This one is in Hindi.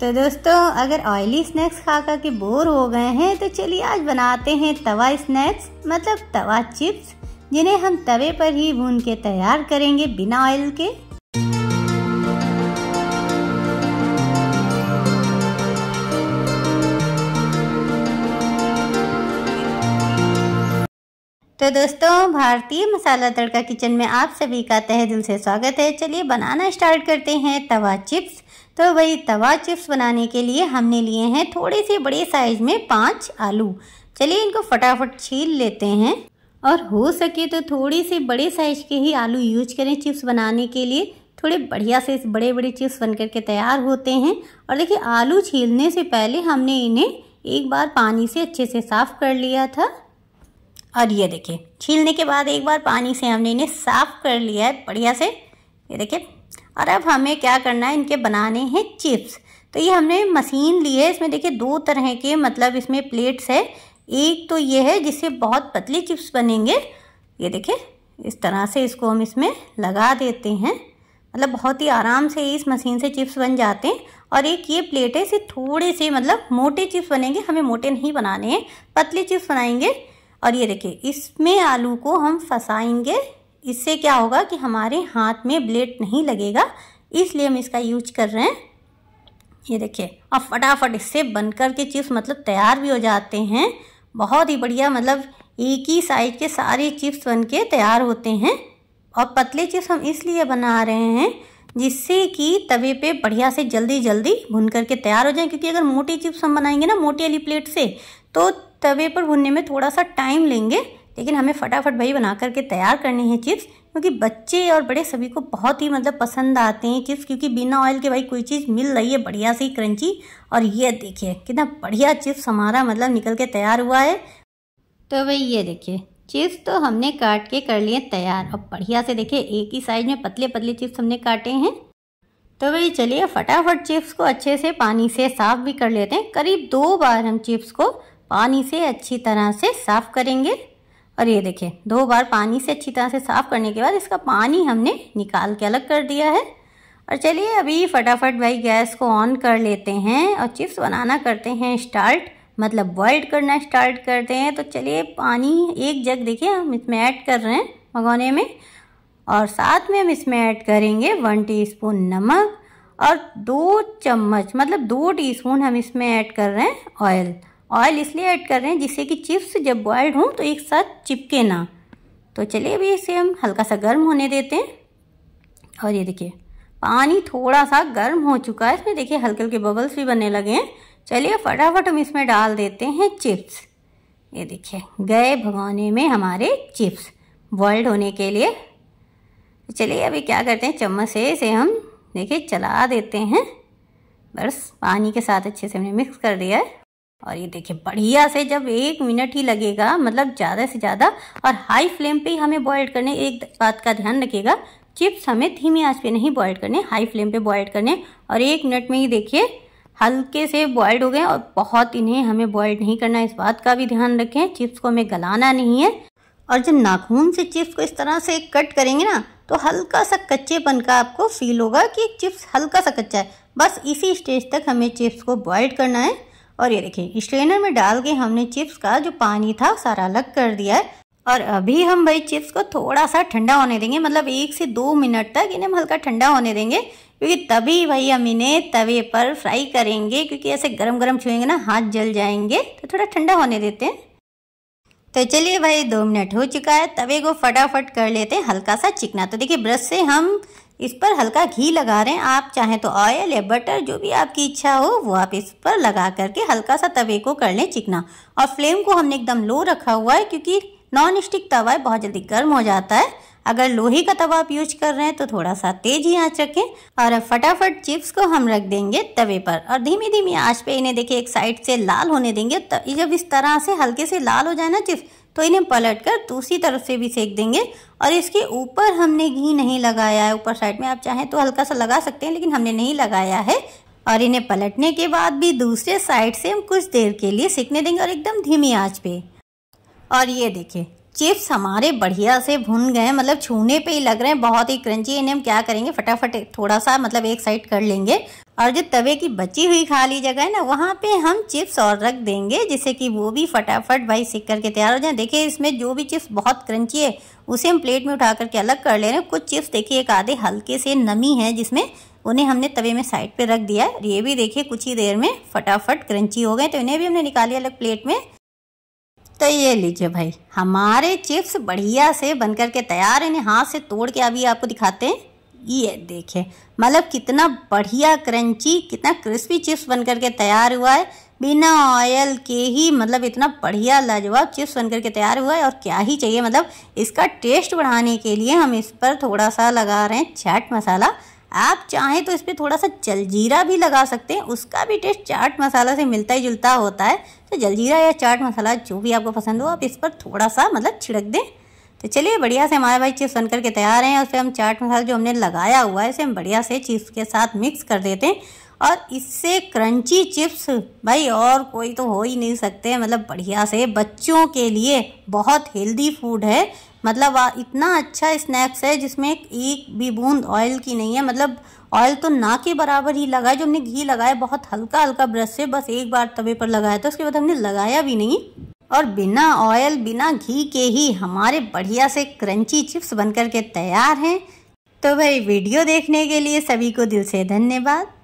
तो दोस्तों अगर ऑयली स्नैक्स खा खा के बोर हो गए हैं तो चलिए आज बनाते हैं तवा स्नैक्स मतलब तवा चिप्स जिन्हें हम तवे पर ही भून के तैयार करेंगे बिना ऑयल के तो दोस्तों भारतीय मसाला तड़का किचन में आप सभी का तहे दिल से स्वागत है चलिए बनाना स्टार्ट करते हैं तवा चिप्स तो वही तवा चिप्स बनाने के लिए हमने लिए हैं थोड़े से बड़े साइज़ में पांच आलू चलिए इनको फटाफट छील लेते हैं और हो सके तो थोड़े से बड़े साइज़ के ही आलू यूज करें चिप्स बनाने के लिए थोड़े बढ़िया से बड़े बड़े चिप्स बन करके तैयार होते हैं और देखिए आलू छीलने से पहले हमने इन्हें एक बार पानी से अच्छे से साफ़ कर लिया था और ये देखिए छीलने के बाद एक बार पानी से हमने इन्हें साफ़ कर लिया है बढ़िया से ये देखिए और अब हमें क्या करना है इनके बनाने हैं चिप्स तो ये हमने मशीन ली है इसमें देखिए दो तरह के मतलब इसमें प्लेट्स है एक तो ये है जिससे बहुत पतले चिप्स बनेंगे ये देखिए इस तरह से इसको हम इसमें लगा देते हैं मतलब बहुत ही आराम से इस मशीन से चिप्स बन जाते हैं और एक ये प्लेट है इसे थोड़े से मतलब मोटे चिप्स बनेंगे हमें मोटे नहीं बनाने हैं पतले चिप्स बनाएंगे और ये देखिए इसमें आलू को हम फंसाएंगे इससे क्या होगा कि हमारे हाथ में ब्लेड नहीं लगेगा इसलिए हम इसका यूज कर रहे हैं ये देखिए और फटाफट इससे बनकर के चिप्स मतलब तैयार भी हो जाते हैं बहुत ही बढ़िया मतलब एक ही साइज के सारे चिप्स बन के तैयार होते हैं और पतले चिप्स हम इसलिए बना रहे हैं जिससे कि तवे पे बढ़िया से जल्दी जल्दी भुन करके तैयार हो जाए क्योंकि अगर मोटी चिप्स हम बनाएंगे ना मोटी वाली प्लेट से तो तवे पर भुनने में थोड़ा सा टाइम लेंगे लेकिन हमें फटाफट भाई बना करके तैयार करने हैं चिप्स क्योंकि बच्चे और बड़े सभी को बहुत ही मतलब पसंद आते हैं चिप्स क्योंकि बिना ऑयल के भाई कोई चीज़ मिल रही है बढ़िया सी क्रंची और ये देखिए कितना बढ़िया चिप्स हमारा मतलब निकल के तैयार हुआ है तो भाई ये देखिए चिप्स तो हमने काट के कर लिए तैयार और बढ़िया से देखिए एक ही साइज में पतले पतले चिप्स हमने काटे हैं तो भाई चलिए फटाफट चिप्स को अच्छे से पानी से साफ भी कर लेते हैं करीब दो बार हम चिप्स को पानी से अच्छी तरह से साफ़ करेंगे और ये देखिए दो बार पानी से अच्छी तरह से साफ़ करने के बाद इसका पानी हमने निकाल के अलग कर दिया है और चलिए अभी फटाफट भाई गैस को ऑन कर लेते हैं और चिप्स बनाना करते हैं स्टार्ट मतलब बॉइल करना स्टार्ट करते हैं तो चलिए पानी एक जग देखिए हम इसमें ऐड कर रहे हैं भगोने में और साथ में हम इसमें ऐड करेंगे वन टीस्पून नमक और दो चम्मच मतलब दो टीस्पून हम इसमें ऐड कर रहे हैं ऑयल ऑयल इसलिए ऐड कर रहे हैं जिससे कि चिप्स जब बॉयल्ड हों तो एक साथ चिपके ना तो चलिए अभी इसे हम हल्का सा गर्म होने देते हैं और ये देखिए पानी थोड़ा सा गर्म हो चुका है इसमें देखिए हल्के हल्के बबल्स भी बनने लगे हैं चलिए फटाफट हम इसमें डाल देते हैं चिप्स ये देखिए गए भगोने में हमारे चिप्स बॉयल्ड होने के लिए तो चलिए अभी क्या करते हैं चम्मच से इसे हम देखिए चला देते हैं बस पानी के साथ अच्छे से हमने मिक्स कर दिया है और ये देखिए बढ़िया से जब एक मिनट ही लगेगा मतलब ज़्यादा से ज़्यादा और हाई फ्लेम पे ही हमें बॉईल करने एक बात का ध्यान रखिएगा चिप्स हमें धीमी आंच पे नहीं बॉयल करने हाई फ्लेम पे बॉयल करने और एक मिनट में ही देखिए हल्के से बॉयल्ड हो गए और बहुत इन्हें हमें बॉयल नहीं करना इस बात का भी ध्यान रखें चिप्स को हमें गलाना नहीं है और जब नाखून से चिप्स को इस तरह से कट करेंगे ना तो हल्का सा कच्चेपन का आपको फील होगा कि चिप्स हल्का सा कच्चा है बस इसी स्टेज तक हमें चिप्स को बॉयल करना है और ये देखिए स्ट्रेनर में डाल के हमने चिप्स का जो पानी था सारा अलग कर दिया है और अभी हम भाई चिप्स को थोड़ा सा ठंडा होने देंगे मतलब एक से दो मिनट तक इन्हें हम हल्का ठंडा होने देंगे क्योंकि तभी भाई हम इन्हें तवे पर फ्राई करेंगे क्योंकि ऐसे गरम गरम छुएंगे ना हाथ जल जाएंगे तो थोड़ा ठंडा होने देते हैं तो चलिए भाई दो मिनट हो चुका है तवे को फटाफट कर लेते हैं हल्का सा चिकना तो देखिए ब्रश से हम इस पर हल्का घी लगा रहे हैं आप चाहें तो ऑयल या बटर जो भी आपकी इच्छा हो वो आप इस पर लगा करके हल्का सा तवे को कर लें चिकना और फ्लेम को हमने एकदम लो रखा हुआ है क्योंकि नॉन स्टिक तवा है बहुत जल्दी गर्म हो जाता है अगर लोहे का तवा आप यूज कर रहे हैं तो थोड़ा सा तेज ही आँच रखें और अब फटाफट चिप्स को हम रख देंगे तवे पर और धीमी धीमी आँच पे इन्हें देखिए एक साइड से लाल होने देंगे तो जब इस तरह से हल्के से लाल हो जाए ना चिप्स तो इन्हें पलट कर दूसरी तरफ से भी सेक देंगे और इसके ऊपर हमने घी नहीं लगाया है ऊपर साइड में आप चाहें तो हल्का सा लगा सकते हैं लेकिन हमने नहीं लगाया है और इन्हें पलटने के बाद भी दूसरे साइड से हम कुछ देर के लिए सेकने देंगे और एकदम धीमी आंच पे और ये देखिए चिप्स हमारे बढ़िया से भुन गए मतलब छूने पे ही लग रहे हैं बहुत ही क्रंची इन्हें हम क्या करेंगे फटाफट थोड़ा सा मतलब एक साइड कर लेंगे और जो तवे की बची हुई खाली जगह है ना वहाँ पे हम चिप्स और रख देंगे जिससे कि वो भी फटाफट भाई सीख करके तैयार हो जाए देखिए इसमें जो भी चिप्स बहुत क्रंची है उसे हम प्लेट में उठा करके अलग कर ले रहे हैं कुछ चिप्स देखिए एक आधे हल्के से नमी है जिसमें उन्हें हमने तवे में साइड पे रख दिया है ये भी देखिए कुछ ही देर में फटाफट क्रंची हो गए तो इन्हें भी हमने निकाली अलग प्लेट में तो ये लीजिए भाई हमारे चिप्स बढ़िया से बनकर के तैयार इन्हें हाथ से तोड़ के अभी आपको दिखाते हैं ये देखें मतलब कितना बढ़िया क्रंची कितना क्रिस्पी चिप्स बन करके तैयार हुआ है बिना ऑयल के ही मतलब इतना बढ़िया लाजवाब चिप्स बन करके तैयार हुआ है और क्या ही चाहिए मतलब इसका टेस्ट बढ़ाने के लिए हम इस पर थोड़ा सा लगा रहे हैं चाट मसाला आप चाहें तो इस पर थोड़ा सा जलजीरा भी लगा सकते हैं उसका भी टेस्ट चाट मसाला से मिलता ही जुलता होता है तो जलजीरा या चाट मसाला जो भी आपको पसंद हो आप इस पर थोड़ा सा मतलब छिड़क दें तो चलिए बढ़िया से हमारे भाई चिप्स बन करके तैयार हैं और फिर हम चाट मसाला जो हमने लगाया हुआ है इसे हम बढ़िया से चिप्स के साथ मिक्स कर देते हैं और इससे क्रंची चिप्स भाई और कोई तो हो ही नहीं सकते मतलब बढ़िया से बच्चों के लिए बहुत हेल्दी फूड है मतलब इतना अच्छा स्नैक्स है जिसमें एक भी बूंद ऑयल की नहीं है मतलब ऑयल तो ना के बराबर ही लगा है जो हमने घी लगाया बहुत हल्का हल्का ब्रश से बस एक बार तवे पर लगाया था उसके बाद हमने लगाया भी नहीं और बिना ऑयल बिना घी के ही हमारे बढ़िया से क्रंची चिप्स बनकर के तैयार हैं तो भाई वीडियो देखने के लिए सभी को दिल से धन्यवाद